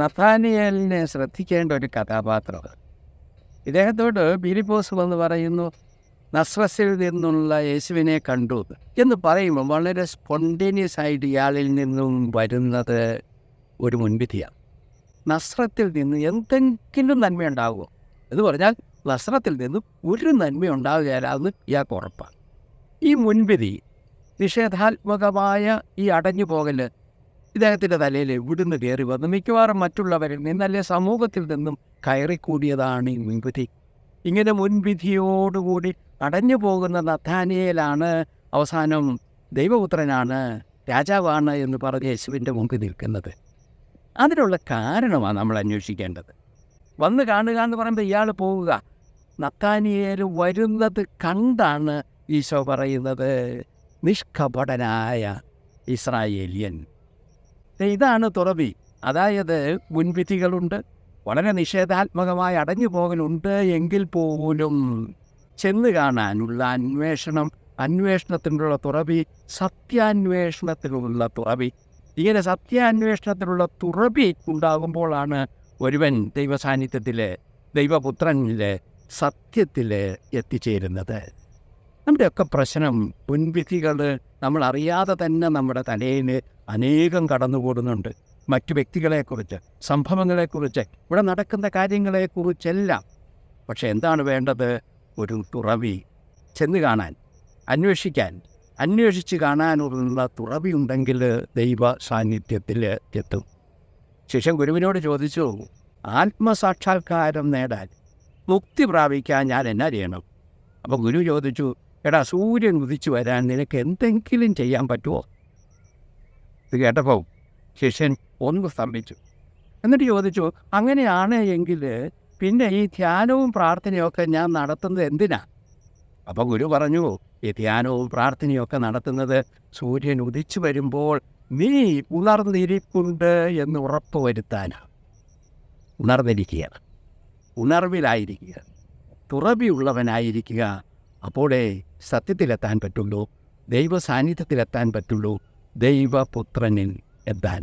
നഥാനിയലിനെ ശ്രദ്ധിക്കേണ്ട ഒരു കഥാപാത്രമാണ് ഇദ്ദേഹത്തോട് ബിരിബോസ് വന്ന് പറയുന്നു നസ്രസിൽ നിന്നുള്ള യേശുവിനെ കണ്ടു എന്ന് പറയുമ്പോൾ വളരെ സ്പോണ്ടേനിയസ് ആയിട്ട് ഇയാളിൽ നിന്നും വരുന്നത് ഒരു മുൻവിധിയാണ് നസ്രത്തിൽ നിന്ന് എന്തെങ്കിലും നന്മയുണ്ടാകുമോ എന്ന് പറഞ്ഞാൽ നസ്രത്തിൽ നിന്ന് ഒരു നന്മ ഉണ്ടാവുകയില്ല അത് ഇയാൾക്ക് ഉറപ്പാണ് ഈ മുൻവിധി നിഷേധാത്മകമായ ഈ അടഞ്ഞു പോകല് ഇദ്ദേഹത്തിൻ്റെ തലയിൽ എവിടുന്ന് കയറി വന്നു മിക്കവാറും മറ്റുള്ളവരിൽ നിന്നല്ലേ സമൂഹത്തിൽ നിന്നും കയറിക്കൂടിയതാണ് ഈ മുൻവിധി ഇങ്ങനെ മുൻവിധിയോടുകൂടി അടഞ്ഞു പോകുന്ന നഥാനിയലാണ് അവസാനം ദൈവപുത്രനാണ് രാജാവാണ് എന്ന് പറഞ്ഞ് യേശുവിൻ്റെ മുമ്പിൽ നിൽക്കുന്നത് അതിനുള്ള കാരണമാണ് നമ്മൾ അന്വേഷിക്കേണ്ടത് വന്ന് കാണുക എന്ന് പറയുമ്പോൾ ഇയാൾ പോവുക നത്താനിയേൽ വരുന്നത് കണ്ടാണ് ഈശോ പറയുന്നത് നിഷ്കപടനായ ഇസ്രായേലിയൻ ഇതാണ് തുറവി അതായത് മുൻവിധികളുണ്ട് വളരെ നിഷേധാത്മകമായി അടഞ്ഞു പോകലുണ്ട് എങ്കിൽ പോലും ചെന്ന് കാണാനുള്ള അന്വേഷണം അന്വേഷണത്തിനുള്ള തുറവി സത്യാന്വേഷണത്തിനുള്ള തുറവി ഇങ്ങനെ സത്യാന്വേഷണത്തിനുള്ള തുറവി ഉണ്ടാകുമ്പോഴാണ് ഒരുവൻ ദൈവസാന്നിധ്യത്തിലെ ദൈവപുത്രനിലെ സത്യത്തിൽ എത്തിച്ചേരുന്നത് നമ്മുടെയൊക്കെ പ്രശ്നം മുൻവിധികൾ നമ്മൾ അറിയാതെ തന്നെ നമ്മുടെ തലയിൽ അനേകം കടന്നുകൂടുന്നുണ്ട് മറ്റു വ്യക്തികളെക്കുറിച്ച് സംഭവങ്ങളെക്കുറിച്ച് ഇവിടെ നടക്കുന്ന കാര്യങ്ങളെക്കുറിച്ചെല്ലാം പക്ഷെ എന്താണ് വേണ്ടത് ഒരു തുറവി ചെന്ന് കാണാൻ അന്വേഷിക്കാൻ അന്വേഷിച്ച് കാണാനുള്ള തുറവി ഉണ്ടെങ്കിൽ ദൈവ സാന്നിധ്യത്തിൽ എത്തും ശിഷ്യൻ ഗുരുവിനോട് ചോദിച്ചു ആത്മസാക്ഷാത്കാരം നേടാൻ മുക്തി പ്രാപിക്കാൻ ഞാൻ എന്നാ ചെയ്യണം അപ്പോൾ ഗുരു ചോദിച്ചു എടാ സൂര്യൻ ഉദിച്ചു വരാൻ നിനക്ക് എന്തെങ്കിലും ചെയ്യാൻ പറ്റുമോ ഇത് കേട്ടപ്പോൾ ശിഷ്യൻ ഒന്ന് സ്തംഭിച്ചു എന്നിട്ട് ചോദിച്ചു അങ്ങനെയാണ് എങ്കിൽ പിന്നെ ഈ ധ്യാനവും പ്രാർത്ഥനയൊക്കെ ഞാൻ നടത്തുന്നത് എന്തിനാ അപ്പോൾ ഗുരു പറഞ്ഞു ഈ ധ്യാനവും പ്രാർത്ഥനയൊക്കെ നടത്തുന്നത് സൂര്യൻ ഉദിച്ചു വരുമ്പോൾ നീ ഉണർന്നിരിപ്പുണ്ട് എന്ന് ഉറപ്പ് വരുത്താനാണ് ഉണർന്നിരിക്കുക ഉണർവിലായിരിക്കുക തുറവിയുള്ളവനായിരിക്കുക അപ്പോഴേ സത്യത്തിലെത്താൻ പറ്റുള്ളൂ ദൈവ സാന്നിധ്യത്തിലെത്താൻ പറ്റുള്ളൂ ദൈവപുത്രനിൽ എത്താൻ